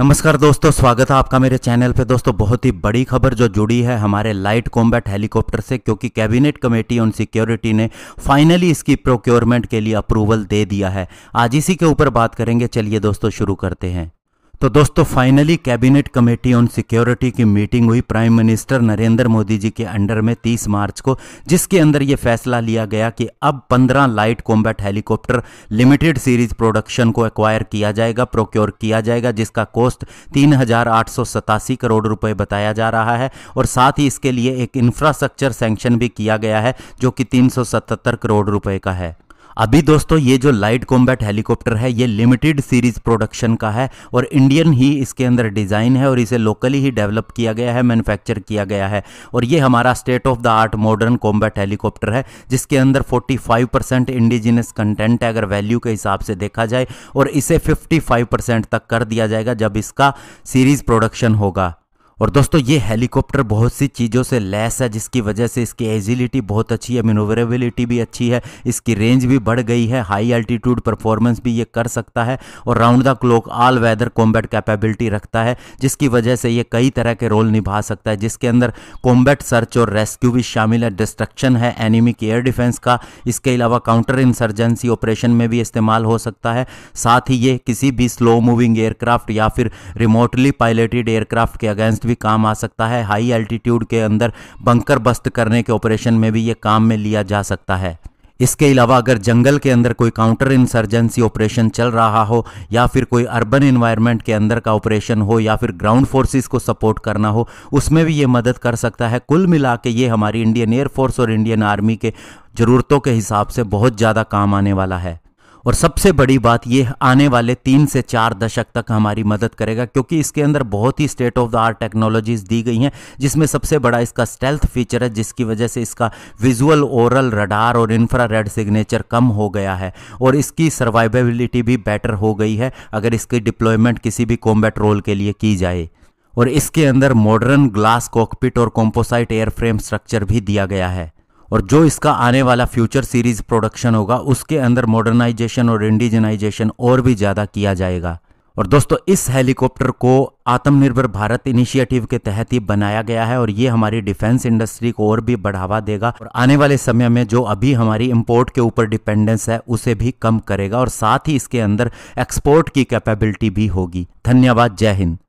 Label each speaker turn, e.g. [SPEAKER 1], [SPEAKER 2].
[SPEAKER 1] नमस्कार दोस्तों स्वागत है आपका मेरे चैनल पे दोस्तों बहुत ही बड़ी खबर जो जुड़ी है हमारे लाइट कॉम्बैट हेलीकॉप्टर से क्योंकि कैबिनेट कमेटी ऑन सिक्योरिटी ने फाइनली इसकी प्रोक्योरमेंट के लिए अप्रूवल दे दिया है आज इसी के ऊपर बात करेंगे चलिए दोस्तों शुरू करते हैं तो दोस्तों finally cabinet committee on security की मीटिंग हुई प्राइम मिनिस्टर नरेंद्र मोदी जी के अंडर में 30 मार्च को जिसके अंदर यह फैसला लिया गया कि अब 15 light combat helicopter limited series production को एक्वायर किया जाएगा प्रोक्योर किया जाएगा जिसका कॉस्ट तीन करोड़ रुपए बताया जा रहा है और साथ ही इसके लिए एक इंफ्रास्ट्रक्चर सैंक्शन भी किया गया है जो कि तीन करोड़ रुपए का है अभी दोस्तों ये जो लाइट कॉम्बैट हेलीकॉप्टर है ये लिमिटेड सीरीज प्रोडक्शन का है और इंडियन ही इसके अंदर डिज़ाइन है और इसे लोकली ही डेवलप किया गया है मैन्युफैक्चर किया गया है और ये हमारा state of the art modern combat helicopter है जिसके अंदर 45 परसेंट इंडिजिनस कंटेंट है अगर वैल्यू के हिसाब से देखा जाए और इसे फिफ्टी परसेंट तक कर दिया जाएगा जब इसका सीरीज प्रोडक्शन होगा और दोस्तों ये हेलीकॉप्टर बहुत सी चीज़ों से लैस है जिसकी वजह से इसकी एजिलिटी बहुत अच्छी है मिनोवरेबिलिटी भी अच्छी है इसकी रेंज भी बढ़ गई है हाई अल्टीट्यूड परफॉर्मेंस भी ये कर सकता है और round the clock all weather combat capability रखता है जिसकी वजह से ये कई तरह के रोल निभा सकता है जिसके अंदर कॉम्बैट सर्च और रेस्क्यू भी शामिल है डिस्ट्रक्शन है एनिमी एयर डिफेंस का इसके अलावा काउंटर इंसर्जेंसी ऑपरेशन में भी इस्तेमाल हो सकता है साथ ही ये किसी भी स्लो मूविंग एयरक्राफ्ट या फिर रिमोटली पायलटेड एयरक्राफ्ट के अगेंस्ट भी भी काम आ सकता है हाई एल्टीट्यूड के अंदर बंकर बस्त करने के ऑपरेशन में भी ये काम में लिया जा सकता है इसके अलावा अगर जंगल के अंदर कोई काउंटर इंसर्जेंसी ऑपरेशन चल रहा हो या फिर कोई अर्बन इन्वायरमेंट के अंदर का ऑपरेशन हो या फिर ग्राउंड फोर्सेस को सपोर्ट करना हो उसमें भी ये मदद कर सकता है कुल मिला के ये हमारी इंडियन एयरफोर्स और इंडियन आर्मी के ज़रूरतों के हिसाब से बहुत ज़्यादा काम आने वाला है और सबसे बड़ी बात यह आने वाले तीन से चार दशक तक हमारी मदद करेगा क्योंकि इसके अंदर बहुत ही state of the art technologies दी गई हैं जिसमें सबसे बड़ा इसका स्टेल्थ फीचर है जिसकी वजह से इसका विजुअल ओरल रडार और इंफ्रा सिग्नेचर कम हो गया है और इसकी सर्वाइवेबिलिटी भी बेटर हो गई है अगर इसकी डिप्लॉयमेंट किसी भी कॉम्बैट रोल के लिए की जाए और इसके अंदर मॉडर्न ग्लास कॉकपिट और कॉम्पोसाइट एयरफ्रेम स्ट्रक्चर भी दिया गया है और जो इसका आने वाला फ्यूचर सीरीज प्रोडक्शन होगा उसके अंदर मॉडर्नाइजेशन और इंडिजनाइजेशन और भी ज़्यादा किया जाएगा और दोस्तों इस हेलीकॉप्टर को आत्मनिर्भर भारत इनिशिएटिव के तहत ही बनाया गया है और ये हमारी डिफेंस इंडस्ट्री को और भी बढ़ावा देगा और आने वाले समय में जो अभी हमारी इंपोर्ट के ऊपर डिपेंडेंस है उसे भी कम करेगा और साथ ही इसके अंदर एक्सपोर्ट की कैपेबिलिटी भी होगी धन्यवाद जय हिंद